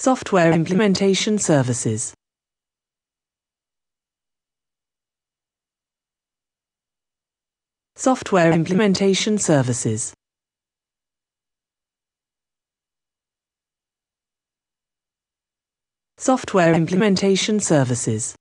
Software Implementation Services Software Implementation Services Software Implementation Services